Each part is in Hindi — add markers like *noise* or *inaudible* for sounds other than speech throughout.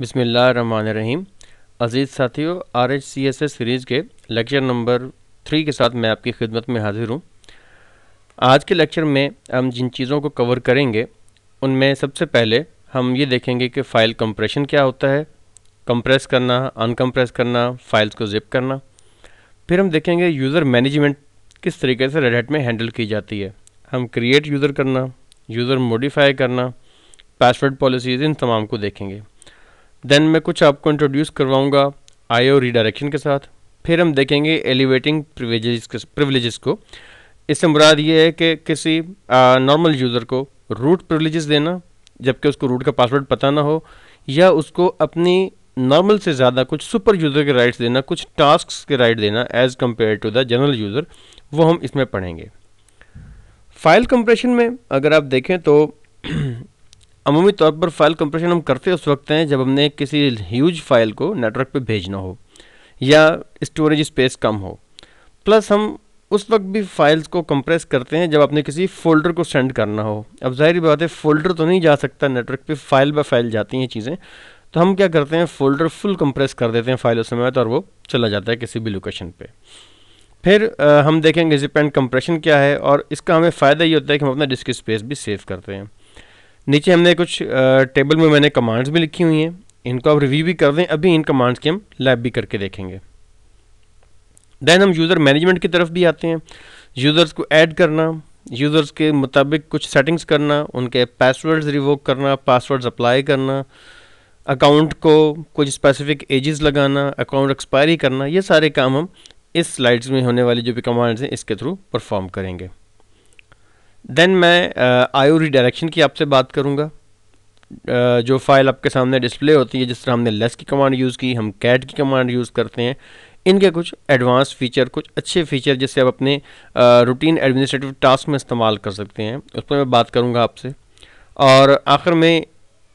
बिसमीम अज़ीज़ साथियों R H C S S series के लेक्चर नंबर थ्री के साथ मैं आपकी खिदमत में हाज़िर हूँ आज के लेक्चर में हम जिन चीज़ों को कवर करेंगे उनमें सबसे पहले हम ये देखेंगे कि फ़ाइल कंप्रेशन क्या होता है कंप्रेस करना अनकम्प्रेस करना फ़ाइल्स को जिप करना फिर हम देखेंगे यूज़र मैनेजमेंट किस तरीके से रेडहेट में हैंडल की जाती है हम क्रिएट यूज़र करना यूज़र मोडिफ़ाई करना पासवर्ड पॉलिसीज़ इन तमाम को देखेंगे देन मैं कुछ आपको इंट्रोड्यूस करवाऊँगा आई ओ रिडायरेक्शन के साथ फिर हम देखेंगे एलिवेटिंग प्रिवेज को इससे मुराद ये है कि किसी नॉर्मल यूज़र को रूट प्रिविलेजेस देना जबकि उसको रूट का पासवर्ड पता ना हो या उसको अपनी नॉर्मल से ज़्यादा कुछ सुपर यूज़र के राइट्स देना कुछ टास्क के राइट देना as compare to the general user वो हम इसमें पढ़ेंगे फाइल कंप्रेशन में अगर आप देखें तो *clears throat* अमूमी तौर पर फाइल कंप्रेशन हम करते उस वक्त हैं जब हमने किसी ह्यूज फाइल को नेटवर्क पे भेजना हो या स्टोरेज स्पेस कम हो प्लस हम उस वक्त भी फाइल्स को कंप्रेस करते हैं जब आपने किसी फोल्डर को सेंड करना हो अब जाहिर बात है फोल्डर तो नहीं जा सकता नेटवर्क पे फाइल बाय फाइल जाती हैं चीज़ें तो हम क्या करते हैं फोल्डर फुल कंप्रेस कर देते हैं फाइल उस समय तो और वो चला जाता है किसी भी लोकेशन पे फिर आ, हम देखेंगे जिप एंड कंप्रेशन क्या है और इसका हमें फ़ायदा ये होता है कि हम अपना डिस्क स्पेस भी सेव करते हैं नीचे हमने कुछ टेबल में मैंने कमांड्स भी लिखी हुई हैं इनको आप रिव्यू भी कर दें अभी इन कमांड्स की हम लैब भी करके देखेंगे देन हम यूज़र मैनेजमेंट की तरफ भी आते हैं यूज़र्स को ऐड करना यूज़र्स के मुताबिक कुछ सेटिंग्स करना उनके पासवर्ड्स रिवोक करना पासवर्ड्स अप्लाई करना अकाउंट को कुछ स्पेसिफिक एजेस लगाना अकाउंट एक्सपायरी करना ये सारे काम हम इस स्लाइड्स में होने वाली जो भी कमांड्स हैं इसके थ्रू परफॉर्म करेंगे देन मैं आयो uh, रिडायरेक्शन की आपसे बात करूँगा uh, जो फाइल आपके सामने डिस्प्ले होती है जिस तरह हमने लेस की कमांड यूज़ की हम कैट की कमांड यूज़ करते हैं इनके कुछ एडवांस फीचर कुछ अच्छे फीचर जिससे आप अपने रूटीन एडमिनिस्ट्रेटिव टास्क में इस्तेमाल कर सकते हैं उस पर मैं बात करूँगा आपसे और आखिर में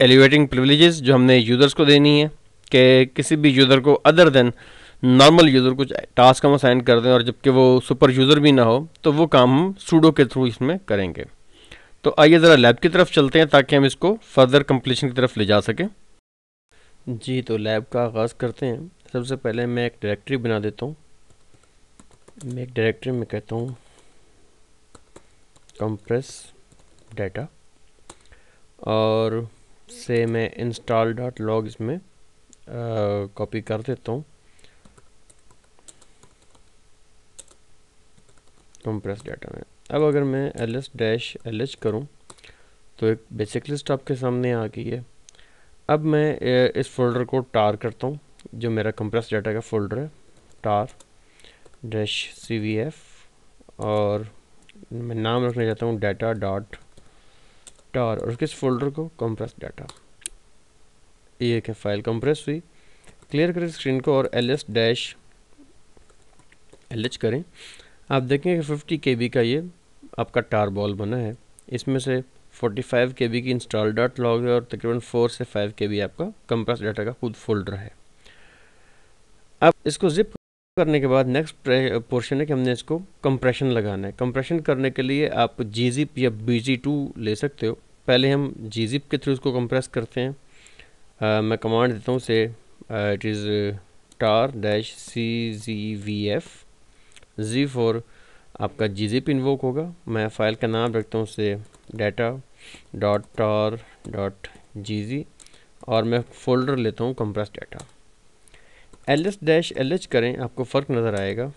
एलिवेटिंग प्रिवलेजेस जो हमने यूज़र्स को देनी है कि किसी भी यूज़र को अदर देन नॉर्मल यूज़र को टास्क हम असाइन कर दें और जबकि वो सुपर यूज़र भी ना हो तो वो काम हम सूडो के थ्रू इसमें करेंगे तो आइए ज़रा लैब की तरफ चलते हैं ताकि हम इसको फर्दर कम्पलीशन की तरफ ले जा सकें जी तो लैब का आगाज़ करते हैं सबसे पहले मैं एक डायरेक्टरी बना देता हूँ मैं एक डायरेक्टरी में कहता हूँ कंप्रेस डाटा और से मैं इंस्टॉल डॉट लॉग इसमें कॉपी कर देता हूँ कंप्रेस डाटा में अब अगर मैं L S dash L H करूँ तो एक बेसिक लिस्ट आपके सामने आ गई है अब मैं इस फोल्डर को टार करता हूँ जो मेरा कंप्रेस डाटा का फोल्डर है tar dash C V F और मैं नाम रखना चाहता हूँ डाटा डॉट टार और किस फोल्डर को कंप्रेस डाटा ये एक है फाइल कंप्रेस हुई क्लियर करें स्क्रीन को और L S dash L H करें आप देखें कि फिफ्टी के का ये आपका टार बॉल बना है इसमें से 45 के की इंस्टॉल डाट लॉग है और तकरीबन 4 से 5 के आपका कंप्रेस डाटा का खुद फोल्डर है अब इसको जिप करने के बाद नेक्स्ट पोर्शन है कि हमने इसको कंप्रेशन लगाना है कंप्रेशन करने के लिए आप जी जिप या बी जी टू ले सकते हो पहले हम जी जिप के थ्रू इसको कंप्रेस करते हैं आ, मैं कमांड देता हूँ से it is tar dash C G V F जी फोर आपका जी जी पिन वोक होगा मैं फ़ाइल का नाम रखता हूँ उससे data dot tar dot G G और मैं फोल्डर लेता हूँ compress data L S dash L H करें आपको फ़र्क नज़र आएगा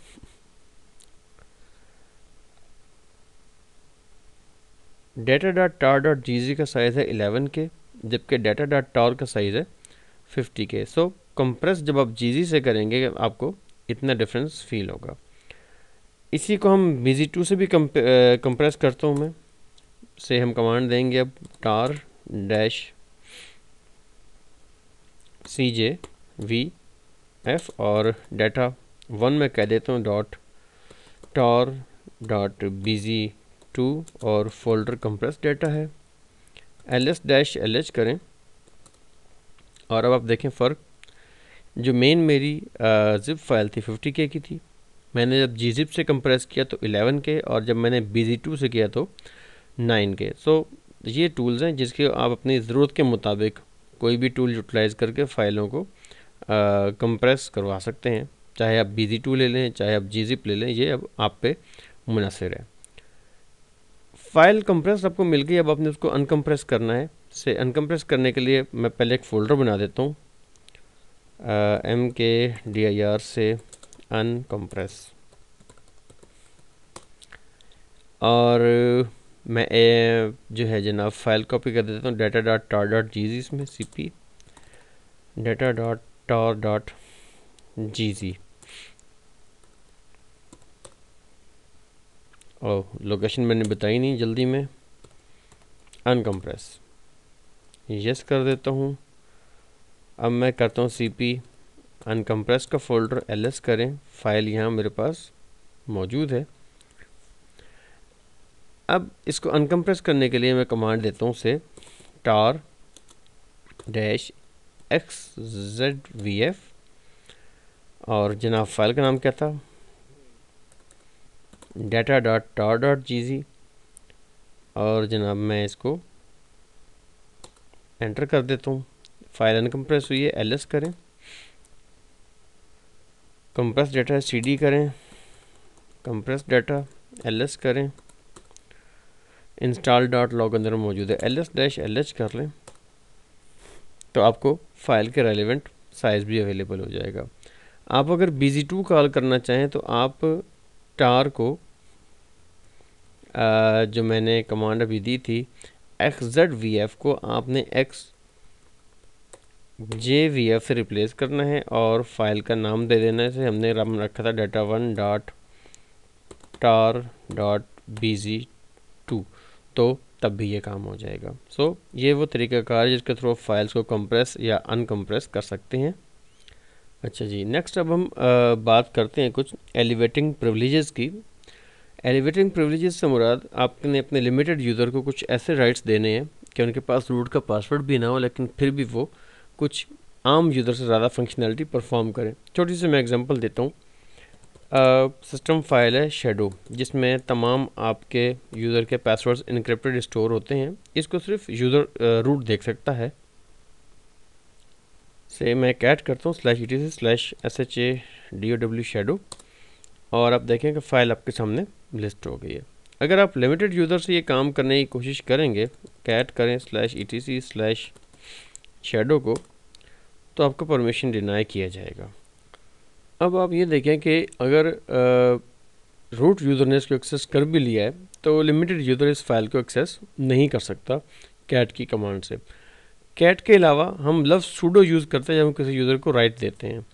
data dot tar dot G G का साइज़ है एलेवन के जबकि डाटा डॉट टार का साइज़ है फिफ्टी के सो कंप्रेस जब आप जी जी से करेंगे आपको इतना डिफरेंस फील होगा इसी को हम बीजी टू से भी कंप्रेस करता हूँ मैं से हम कमांड देंगे अब tar dash C J V F और डाटा वन में कह देता हूँ dot tar dot B G two और फोल्डर कंप्रेस डाटा है L S dash L H करें और अब आप देखें फ़र्क जो मेन मेरी जिप फाइल थी फिफ्टी के की थी मैंने जब जी जिप से कंप्रेस किया तो 11 के और जब मैंने बी जी टू से किया तो 9 के सो so, ये टूल्स हैं जिसके आप अपनी ज़रूरत के मुताबिक कोई भी टूल यूटिलाइज़ करके फ़ाइलों को कंप्रेस करवा सकते हैं चाहे आप बी जी टू ले लें चाहे आप जी जिप ले लें ये अब आप पे मुनसर है फ़ाइल कंप्रेस आपको मिल गई अब आपने उसको अनकम्प्रेस करना है से अनकम्प्रेस करने के लिए मैं पहले एक फ़ोल्डर बना देता हूँ M K D I R से अनकम्प्रेस और मैं ए, जो है जनाब फाइल कॉपी कर देता हूँ data dot tar dot G G इसमें C P data dot tar dot G G ओह लोकेशन मैंने बताई नहीं जल्दी में अनकम्प्रेस यस कर देता हूँ अब मैं करता हूँ सी पी अनकम्प्रेस का फोल्डर एल एस करें फाइल यहाँ मेरे पास मौजूद है अब इसको अनकम्प्रेस करने के लिए मैं कमांड देता हूँ से tar dash X Z V F और जनाब फाइल का नाम क्या था data dot tar dot G G और जनाब मैं इसको एंटर कर देता हूँ फाइल अनकम्प्रेस हुई है एल एस करें कंप्रेस डाटा सी करें कंप्रेस डाटा एल करें इंस्टॉल डॉट लॉग अंदर मौजूद है L S dash L H कर लें तो आपको फ़ाइल के रेलिवेंट साइज़ भी अवेलेबल हो जाएगा आप अगर बीजी टू कॉल करना चाहें तो आप टार को आ, जो मैंने कमांड अभी दी थी एक्स जेड वी एफ को आपने एक्स जे वी एफ से रिप्लेस करना है और फाइल का नाम दे देना है से हमने राम रखा था data one dot tar dot B G two तो तब भी ये काम हो जाएगा सो so, ये वो तरीकाकार जिसके थ्रू फाइल्स को कंप्रेस या अनकम्प्रेस कर सकते हैं अच्छा जी नेक्स्ट अब हम आ, बात करते हैं कुछ एलिवेटिंग प्रिवलेजेस की एलिवेटिंग प्रिवलेजेस से मुराद आपने अपने लिमिटेड यूज़र को कुछ ऐसे राइट्स देने हैं कि उनके पास रूट का पासवर्ड भी ना हो लेकिन फिर भी वो कुछ आम यूज़र से ज़्यादा फंक्शनलिटी परफॉर्म करें छोटी सी मैं एग्जांपल देता हूँ सिस्टम फाइल है शेडो जिसमें तमाम आपके यूज़र के पासवर्ड्स इनक्रिप्टेड स्टोर होते हैं इसको सिर्फ यूज़र रूट देख सकता है से मैं कैट करता हूँ slash E T C slash S H A D O W shadow और आप देखें कि फ़ाइल आपके सामने लिस्ट हो गई है अगर आप लिमिटेड यूज़र से ये काम करने की कोशिश करेंगे कैट करें slash E T C slash shadow को तो आपको परमिशन डिनाई किया जाएगा अब आप ये देखें कि अगर रूट यूज़र ने इसको एक्सेस कर भी लिया है तो लिमिटेड यूज़र इस फाइल को एक्सेस नहीं कर सकता कैट की कमांड से कैट के अलावा हम लव सूडो यूज़ करते हैं जब हम किसी यूज़र को राइट देते हैं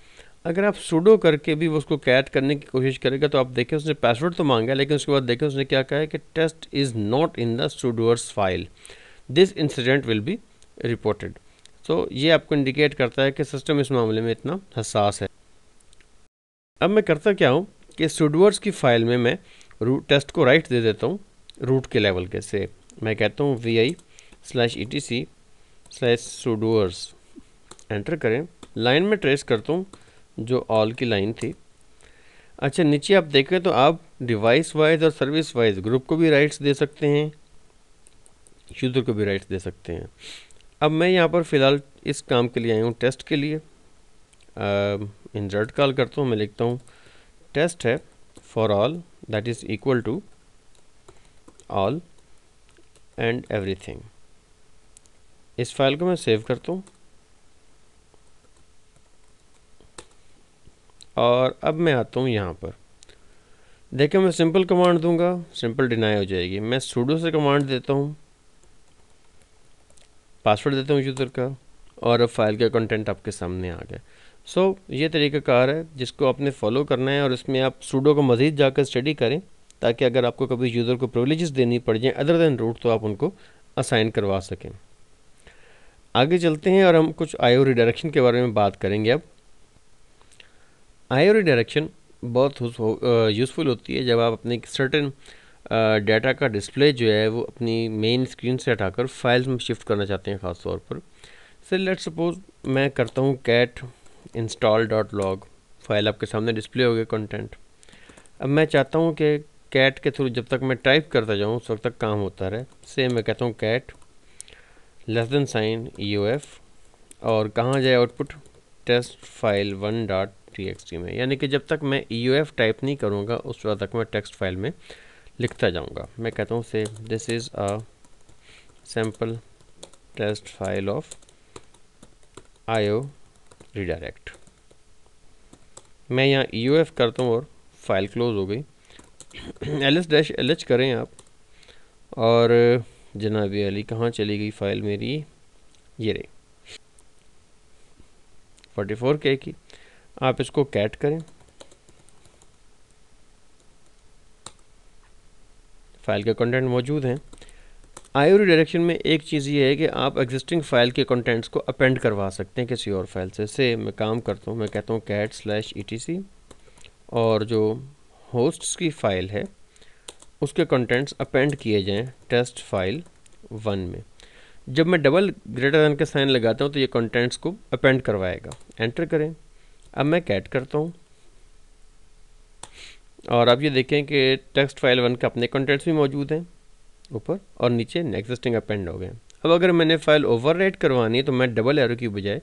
अगर आप सूडो करके भी उसको कैट करने की कोशिश करेगा तो आप देखें उसने पासवर्ड तो मांगा लेकिन उसके बाद देखें उसने क्या कहा है कि test is not in the sudoers file this incident will be reported तो ये आपको इंडिकेट करता है कि सिस्टम इस मामले में इतना हसास है अब मैं करता क्या हूँ कि सुडवर्ड्स की फाइल में मैं रूट टेस्ट को राइट दे देता हूँ रूट के लेवल के से मैं कहता हूँ V I slash E T C slash sudoers enter करें लाइन में ट्रेस करता हूँ जो ऑल की लाइन थी अच्छा नीचे आप देखें तो आप डिवाइस वाइज और सर्विस वाइज ग्रुप को भी राइट्स दे सकते हैं यूज़र को भी राइट्स दे सकते हैं अब मैं यहाँ पर फ़िलहाल इस काम के लिए आया हूँ टेस्ट के लिए इंसर्ट कॉल करता हूँ मैं लिखता हूँ टेस्ट है for all that is equal to all and everything इस फाइल को मैं सेव करता हूँ और अब मैं आता हूँ यहाँ पर देखिए मैं सिंपल कमांड दूंगा सिंपल डिनाई हो जाएगी मैं सूडो से कमांड देता हूँ पासवर्ड देता हूँ यूज़र का और अब फाइल का कंटेंट आपके सामने आ गया सो so, ये तरीक़ाकार है जिसको आपने फॉलो करना है और इसमें आप स्टूडो को मज़ीद जाकर स्टडी करें ताकि अगर आपको कभी यूज़र को प्रिवलेज देनी पड़ जाए अदर देन रूट तो आप उनको असाइन करवा सकें आगे चलते हैं और हम कुछ आईओ रिडायरेक्शन के बारे में बात करेंगे अब आईओ रिडायरेक्शन बहुत यूज़फुल होती है जब आप अपने सर्टेन डाटा का डिस्प्ले जो है वो अपनी मेन स्क्रीन से हटाकर फाइल्स में शिफ्ट करना चाहते हैं ख़ास तौर पर सर लेट सपोज मैं करता हूँ cat install dot log file आपके सामने डिस्प्ले हो गया कंटेंट अब मैं चाहता हूँ कि कैट के थ्रू जब तक मैं टाइप करता जाऊँ उस वक्त तक काम होता रहे से मैं कहता हूँ cat less than sign E O F और कहाँ जाए output test file one dot T X T में यानी कि जब तक मैं ई ओ एफ टाइप नहीं करूँगा उस वक्त तक मैं टेक्स्ट फाइल में लिखता जाऊंगा मैं कहता हूँ से this is a sample test file of IO redirect मैं यहाँ ईओएफ e करता हूँ और फाइल क्लोज हो गई L S dash L H करें आप और जनाब अली कहाँ चली गई फ़ाइल मेरी ये रही फोर्टी फोर के की आप इसको कैट करें फ़ाइल के कंटेंट मौजूद हैं आईओ डायरेक्शन में एक चीज़ ये है कि आप एग्जिस्टिंग फ़ाइल के कंटेंट्स को अपेंड करवा सकते हैं किसी और फाइल से से मैं काम करता हूँ मैं कहता हूँ कैट स्लैश ई और जो होस्ट्स की फ़ाइल है उसके कंटेंट्स अपेंड किए जाएँ टेस्ट फाइल वन में जब मैं डबल ग्रेटर दैन का साइन लगाता हूँ तो ये कंटेंट्स को अपेंड करवाएगा एंटर करें अब मैं कैट करता हूँ और आप ये देखें कि टेक्स्ट फाइल वन के अपने कंटेंट्स भी मौजूद हैं ऊपर और नीचे एग्जिस्टिंग अपेंड हो गए अब अगर मैंने फाइल ओवर करवानी है तो मैं डबल एरो की बजाय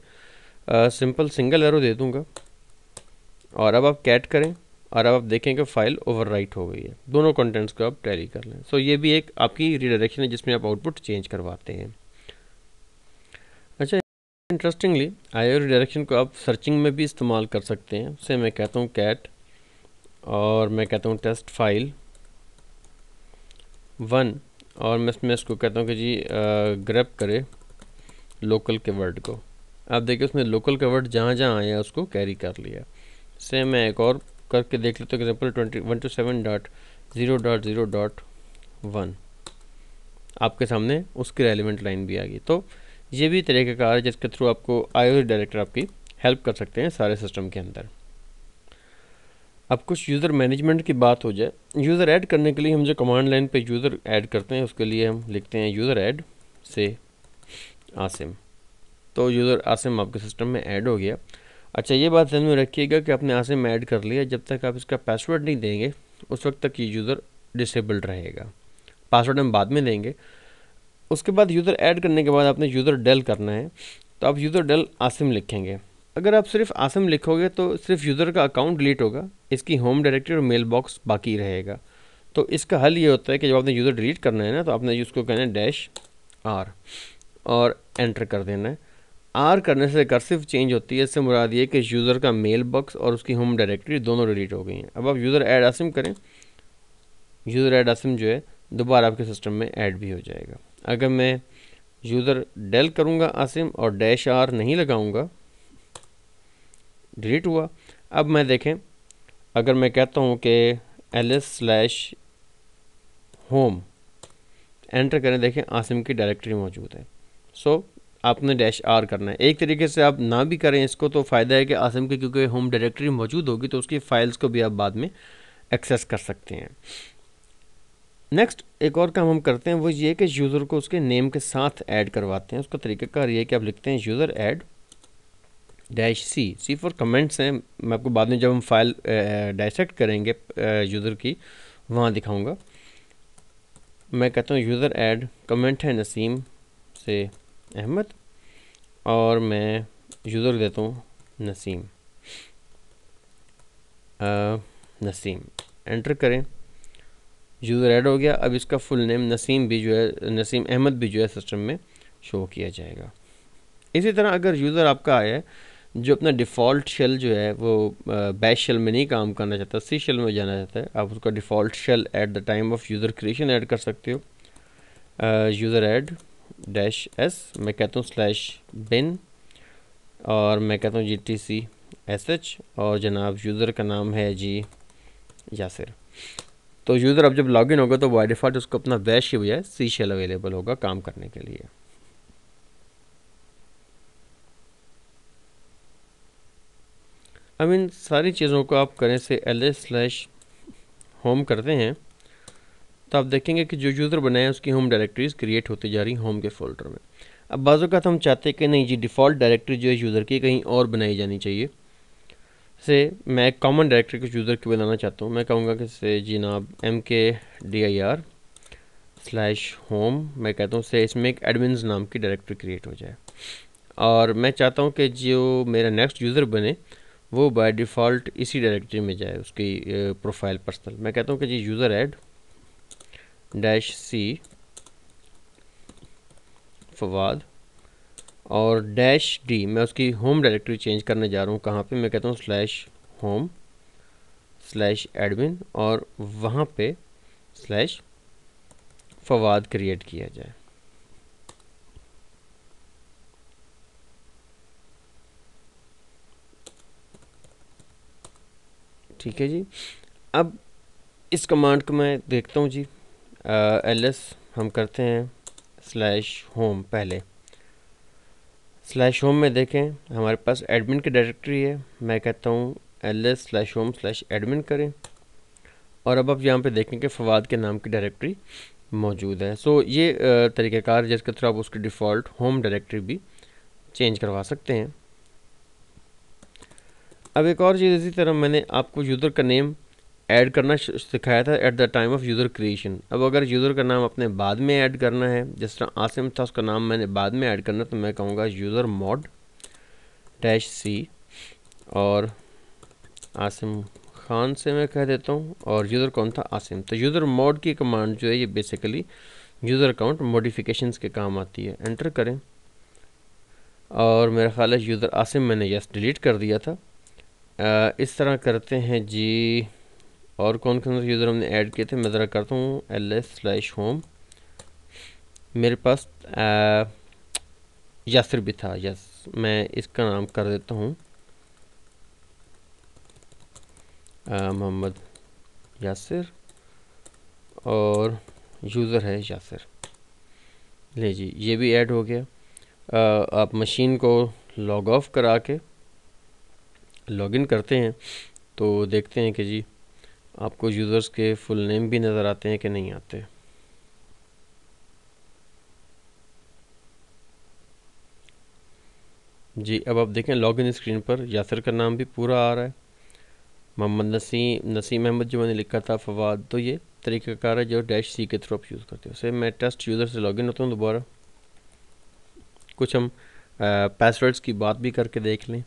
सिंपल सिंगल एरो दे दूँगा और अब आप कैट करें और अब आप देखें कि फ़ाइल ओवरराइट हो गई है दोनों कंटेंट्स को आप टैली कर लें सो so, ये भी एक आपकी रिडायरेक्शन है जिसमें आप आउटपुट चेंज करवाते हैं अच्छा इंटरेस्टिंगली आई रिडायरेक्शन को आप सर्चिंग में भी इस्तेमाल कर सकते हैं उससे मैं कहता हूँ कैट और मैं कहता हूँ टेस्ट फाइल वन और मैं इसमें इसको कहता हूँ कि जी ग्रैप करे लोकल के वर्ड को आप देखिए उसने लोकल के वर्ड जहाँ जहाँ आया उसको कैरी कर लिया सेम मैं एक और करके देख लेता हूँ example twenty one two seven dot zero dot zero dot one आपके सामने उसकी रेलिवेंट लाइन भी आ गई तो ये भी तरीक़ाकार है जिसके थ्रू आपको आई डायरेक्टर आपकी हेल्प कर सकते हैं सारे सिस्टम के अंदर अब कुछ यूज़र मैनेजमेंट की बात हो जाए यूज़र ऐड करने के लिए हम जो कमांड लाइन पे यूज़र ऐड करते हैं उसके लिए हम लिखते हैं यूज़र ऐड से आसिम तो यूज़र आसिम आपके सिस्टम में ऐड हो गया अच्छा ये बात ध्यान में रखिएगा कि आपने आसिम ऐड कर लिया जब तक आप इसका पासवर्ड नहीं देंगे उस वक्त तक ये यूज़र डिसेबल्ड रहेगा पासवर्ड हम बाद में देंगे उसके बाद यूज़र ऐड करने के बाद आपने यूज़र डेल करना है तो आप यूज़र डेल आसिम लिखेंगे अगर आप सिर्फ आसम लिखोगे तो सिर्फ यूज़र का अकाउंट डिलीट होगा इसकी होम डायरेक्टरी और मेल बॉक्स बाकी रहेगा तो इसका हल ये होता है कि जब आपने यूज़र डिलीट करना है ना तो आपने उसको कहना है डैश आर और एंटर कर देना है आर करने से रिकर्सिव चेंज होती है इससे मुराद ये कि यूज़र का मेल बॉक्स और उसकी होम डायरेक्टरी दोनों डिलीट हो गई हैं अब आप यूज़र ऐड आसिम करें यूज़र ऐड आसिम जो है दोबारा आपके सिस्टम में ऐड भी हो जाएगा अगर मैं यूज़र डेल करूँगा आसिम और डैश आर नहीं लगाऊँगा डिलीट हुआ अब मैं देखें अगर मैं कहता हूँ कि L S slash home enter करें देखें आसिम की डायरेक्टरी मौजूद है सो आपने डैश आर करना है एक तरीके से आप ना भी करें इसको तो फ़ायदा है कि आसिम की क्योंकि होम डायरेक्टरी मौजूद होगी तो उसकी फ़ाइल्स को भी आप बाद में एक्सेस कर सकते हैं नेक्स्ट एक और काम हम करते हैं वो ये कि यूज़र को उसके नेम के साथ ऐड करवाते हैं उसका तरीकाकार ये कि आप लिखते हैं user add dash C C for comments हैं मैं आपको बाद में जब हम फाइल डायसेक्ट करेंगे यूज़र की वहाँ दिखाऊंगा मैं कहता हूँ यूज़र ऐड कमेंट है नसीम से अहमद और मैं यूज़र देता हूँ नसीम आ, नसीम एंटर करें यूज़र ऐड हो गया अब इसका फुल नेम नसीम भी जो है नसीम अहमद भी जो है सिस्टम में शो किया जाएगा इसी तरह अगर यूज़र आपका आया है जो अपना डिफ़ॉल्ट शेल जो है वो बैश शेल में नहीं काम करना चाहता सी शेल में जाना चाहता है आप उसका default shell at the time of user creation add कर सकते हो यूज़र ऐड डैश एस मैं कहता हूँ स्लैश बिन और मैं कहता हूँ जी टी सी एस एच और जनाब यूज़र का नाम है जी यासिर तो यूज़र अब जब लॉगिन होगा तो बाई डिफ़ॉल्ट उसको अपना बैश की जाए सी शेल अवेलेबल होगा काम करने के लिए अब इन सारी चीज़ों को आप करें से एल ए स्लैश होम करते हैं तो आप देखेंगे कि जो यूज़र बनाए उसकी होम डायरेक्टरीज क्रिएट होती जा रही होम के फोल्डर में अब बाज़ों का तो हम चाहते हैं कि नहीं जी डिफ़ॉल्ट डायरेक्टरी जो है यूज़र की कहीं और बनाई जानी चाहिए से मैं एक कॉमन डायरेक्टरी को यूज़र की बनाना चाहता हूँ मैं कहूँगा कि से जनाब M K D I R slash home मैं कहता हूँ से इसमें एक एडमिन नाम की डायरेक्टरी क्रिएट हो जाए और मैं चाहता हूँ कि जो मेरा नेक्स्ट यूज़र बने वो बाय डिफ़ॉल्ट इसी डायरेक्टरी में जाए उसकी प्रोफाइल पर्सनल मैं कहता हूँ कि जी user add dash C Fawad और डैश डी मैं उसकी होम डायरेक्टरी चेंज करने जा रहा हूँ कहाँ पे मैं कहता हूँ स्लैश होम स्लैश एडमिन और वहाँ पे स्लैश फवाद क्रिएट किया जाए ठीक है जी अब इस कमांड को मैं देखता हूँ जी एल एस हम करते हैं स्लैश होम पहले स्लैश होम में देखें हमारे पास एडमिन की डायरेक्टरी है मैं कहता हूँ L S slash home slash admin करें और अब आप यहाँ पे देखें कि फवाद के नाम की डायरेक्टरी मौजूद है सो ये तरीक़ेकार जिसके थ्रू आप उसकी डिफ़ॉल्ट होम डायरेक्टरी भी चेंज करवा सकते हैं अब एक और चीज़ इसी तरह मैंने आपको यूज़र का नेम ऐड करना सिखाया था at the time of user creation अब अगर यूज़र का नाम अपने बाद में ऐड करना है जिस तरह आसिम था उसका नाम मैंने बाद में ऐड करना तो मैं कहूँगा यूज़र मॉड डैश सी और आसिम खान से मैं कह देता हूँ और यूज़र कौन था आसिम तो यूज़र मॉड की कमांड जो है ये बेसिकली यूज़र अकाउंट मोडिफिकेशन के काम आती है एंटर करें और मेरा ख्याल है यूज़र आसिम मैंने यस डिलीट कर दिया था इस तरह करते हैं जी और कौन कौन से यूज़र हमने ऐड किए थे मैं ज़रा करता हूँ एल एस स्लैश होम मेरे पास यासर भी था यस मैं इसका नाम कर देता हूँ मोहम्मद यासर और यूज़र है यासिर ले जी ये भी ऐड हो गया आ, आप मशीन को लॉग ऑफ करा के लॉगिन करते हैं तो देखते हैं कि जी आपको यूज़र्स के फुल नेम भी नज़र आते हैं कि नहीं आते जी अब आप देखें लॉगिन स्क्रीन पर यासर का नाम भी पूरा आ रहा है मोहम्मद नसीम नसीम अहमद जो मैंने लिखा था फवाद तो ये तरीक़ाकार है जो डैश सी के थ्रू आप यूज़ करते हो उसे मैं टेस्ट यूज़र से लॉगिन होता हूँ दोबारा कुछ हम पासवर्ड्स की बात भी करके देख लें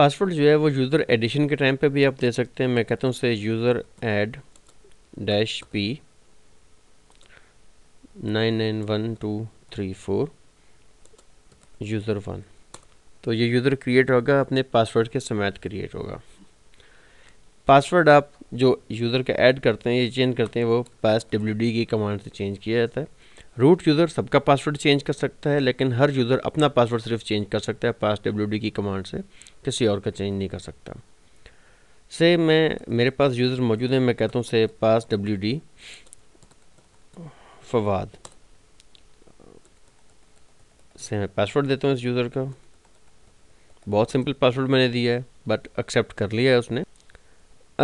पासवर्ड जो है वो यूज़र एडिशन के टाइम पे भी आप दे सकते हैं मैं कहता हूँ से user add dash P nine nine one two three four user one तो ये यूज़र क्रिएट होगा अपने पासवर्ड के समेत क्रिएट होगा पासवर्ड आप जो यूज़र का ऐड करते हैं ये चेंज करते हैं वो पास डब्ल्यू डी की कमांड से चेंज किया जाता है रूट यूज़र सबका पासवर्ड चेंज कर सकता है लेकिन हर यूज़र अपना पासवर्ड सिर्फ चेंज कर सकता है पास डब्ल्यू की कमांड से किसी और का चेंज नहीं कर सकता से मैं मेरे पास यूज़र मौजूद है मैं कहता हूँ से पास डब्ल्यू डी फवाद से मैं पासवर्ड देता हूँ इस यूज़र का बहुत सिंपल पासवर्ड मैंने दिया है बट एक्सेप्ट कर लिया है उसने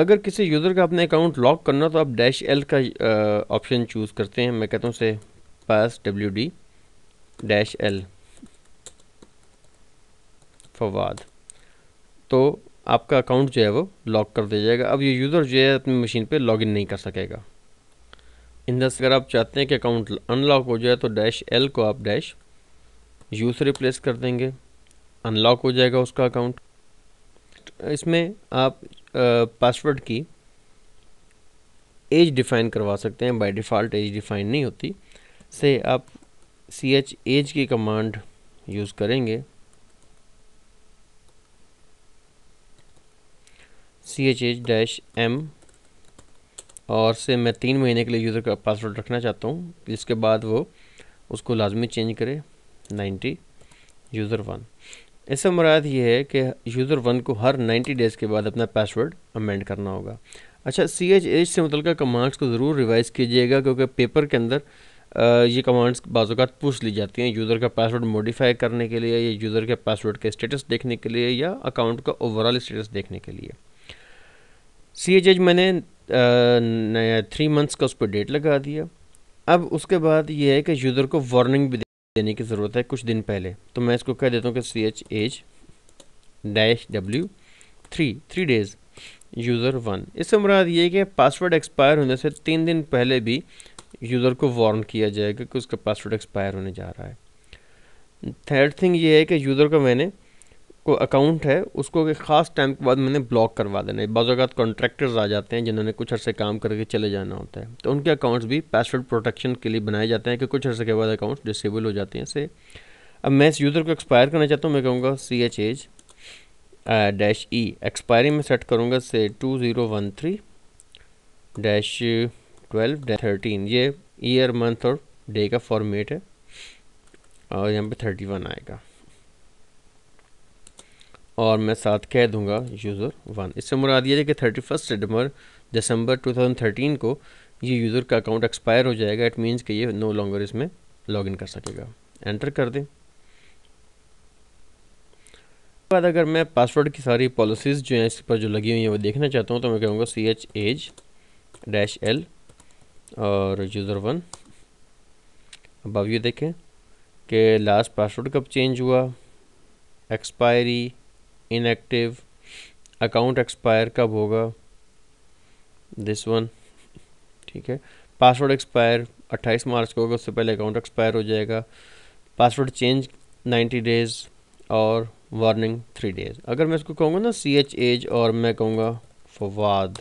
अगर किसी यूज़र का अपने अकाउंट लॉक करना तो आप डैश एल का ऑप्शन चूज़ करते हैं मैं कहता हूँ से pass wd dash l Fawad तो आपका अकाउंट जो है वो लॉक कर दिया जाएगा अब ये यूज़र जो है अपनी मशीन पे लॉगिन नहीं कर सकेगा इन दस अगर आप चाहते हैं कि अकाउंट अनलॉक हो जाए तो डैश एल को आप डैश यू से रिप्लेस कर देंगे अनलॉक हो जाएगा उसका अकाउंट इसमें आप पासवर्ड की एज डिफ़ाइन करवा सकते हैं बाय डिफ़ॉल्ट एज डिफ़ाइन नहीं होती से आप सी एच एज की कमांड यूज़ करेंगे C H H dash M और से मैं तीन महीने के लिए यूज़र का पासवर्ड रखना चाहता हूँ इसके बाद वो उसको लाजमी चेंज करे नाइन्टी यूज़र वन इससे मुराद ये है कि यूज़र वन को हर नाइन्टी डेज़ के बाद अपना पासवर्ड अमेंड करना होगा अच्छा सी एच एच से मुतल कमांड्स को ज़रूर रिवाइज़ कीजिएगा क्योंकि पेपर के अंदर ये कमांड्स बाज़ात पूछ ली जाती हैं यूज़र का पासवर्ड मॉडिफाई करने के लिए या यूज़र के पासवर्ड के स्टेटस देखने के लिए या अकाउंट का ओवरऑल स्टेटस देखने के लिए सी एच एच मैंने नया थ्री मंथ्स का उस पर डेट लगा दिया अब उसके बाद ये है कि यूज़र को वार्निंग भी देने की ज़रूरत है कुछ दिन पहले तो मैं इसको कह देता हूँ कि C H H dash W three three days user one इससे मुराद ये कि पासवर्ड एक्सपायर होने से तीन दिन पहले भी यूज़र को वार्न किया जाएगा कि उसका पासवर्ड एक्सपायर होने जा रहा है थर्ड थिंग ये है कि यूज़र का मैंने को अकाउंट है उसको एक ख़ास टाइम के बाद मैंने ब्लॉक करवा देना है बाज़ात कॉन्ट्रैक्टर्स आ जाते हैं जिन्होंने कुछ अर्से काम करके चले जाना होता है तो उनके अकाउंट्स भी पासवर्ड प्रोटेक्शन के लिए बनाए जाते हैं कि कुछ अर्से के बाद अकाउंट्स डिसेबल हो जाते हैं से अब मैं इस यूज़र को एक्सपायर करना चाहता हूँ मैं कहूँगा C H age dash E expiry में सेट करूँगा से two zero one three dash twelve day thirteen ये ईयर मंथ और डे का फॉर्मेट है और यहाँ पे थर्टी वन आएगा और मैं साथ कह दूंगा यूज़र वन इससे मुराद ये है कि thirty first December December two thousand thirteen को ये यूज़र का अकाउंट एक्सपायर हो जाएगा इट मीन्स कि ये नो लॉन्गर इसमें लॉगिन कर सकेगा एंटर कर दें बाद अगर मैं पासवर्ड की सारी पॉलिसीज़ जो हैं इस पर जो लगी हुई हैं वो देखना चाहता हूँ तो मैं कहूँगा C H age dash L और यूज़र वन अब अब ये देखें कि लास्ट पासवर्ड कब चेंज हुआ एक्सपायरी इनएक्टिव अकाउंट एक्सपायर कब होगा दिस वन ठीक है पासवर्ड एक्सपायर 28 मार्च को होगा उससे पहले अकाउंट एक्सपायर हो जाएगा पासवर्ड चेंज 90 डेज़ और वार्निंग थ्री डेज़ अगर मैं इसको कहूँगा ना सी एच एज और मैं कहूँगा फवाद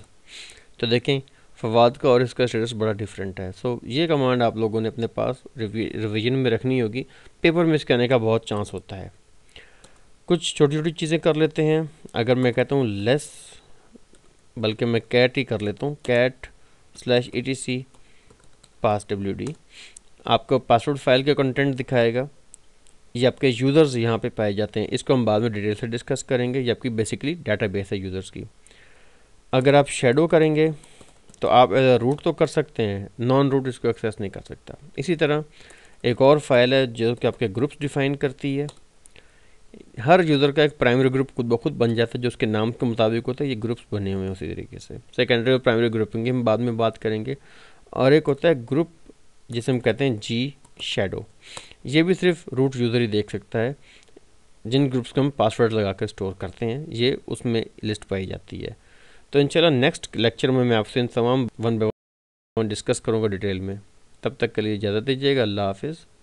तो देखें फवाद का और इसका स्टेटस बड़ा डिफरेंट है सो ये कमांड आप लोगों ने अपने पास रिवीजन में रखनी होगी पेपर मिस करने का बहुत चांस होता है कुछ छोटी छोटी चीज़ें कर लेते हैं अगर मैं कहता हूँ लेस बल्कि मैं कैट ही कर लेता हूँ cat slash E T C pass W D आपको पासवर्ड फाइल के कंटेंट दिखाएगा ये आपके यूज़र्स यहाँ पे पाए जाते हैं इसको हम बाद में डिटेल से डिस्कस करेंगे ये आपकी बेसिकली डाटाबेस है यूज़र्स की अगर आप शेडो करेंगे तो आप एज रूट तो कर सकते हैं नॉन रूट इसको एक्सेस नहीं कर सकता इसी तरह एक और फाइल है जो कि आपके ग्रुप्स डिफाइन करती है हर यूज़र का एक प्राइमरी ग्रुप खुद ब खुद बन जाता है जो उसके नाम के मुताबिक होता है ये ग्रुप्स बने हुए हैं उसी तरीके से सेकेंडरी और प्राइमरी ग्रुपिंग हम बाद में बात करेंगे और एक होता है ग्रुप जिसे हम कहते हैं जी शेडो ये भी सिर्फ रूट यूज़र ही देख सकता है जिन ग्रुप्स को हम पासवर्ड लगा कर स्टोर करते हैं ये उसमें लिस्ट पाई जाती है तो इंशाल्लाह नेक्स्ट लेक्चर में मैं आपसे इन तमाम वन बाई वन डिस्कस करूँगा डिटेल में तब तक के लिए इजाज़त दीजिएगा अल्लाह हाफिज़